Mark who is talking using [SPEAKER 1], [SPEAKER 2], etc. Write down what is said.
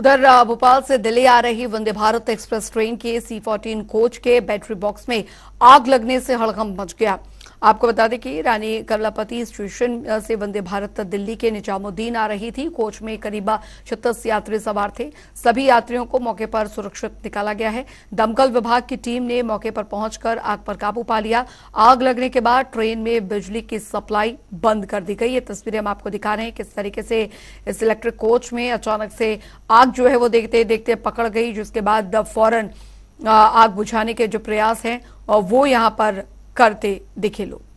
[SPEAKER 1] उधर भोपाल से दिल्ली आ रही वंदे भारत एक्सप्रेस ट्रेन के सी फोर्टीन कोच के बैटरी बॉक्स में आग लगने से हड़कंप मच गया आपको बता दें कि रानी कमलापति स्टेशन से वंदे भारत दिल्ली के निजामुद्दीन आ रही थी कोच में करीब छत्तीस यात्री सवार थे सभी यात्रियों को मौके पर सुरक्षित निकाला गया है दमकल विभाग की टीम ने मौके पर पहुंचकर आग पर काबू पा लिया आग लगने के बाद ट्रेन में बिजली की सप्लाई बंद कर दी गई ये तस्वीरें हम आपको दिखा रहे हैं किस तरीके से इस इलेक्ट्रिक कोच में अचानक से आग जो है वो देखते देखते पकड़ गई जिसके बाद फौरन आग बुझाने के जो प्रयास हैं वो यहाँ पर करते दिखे लोग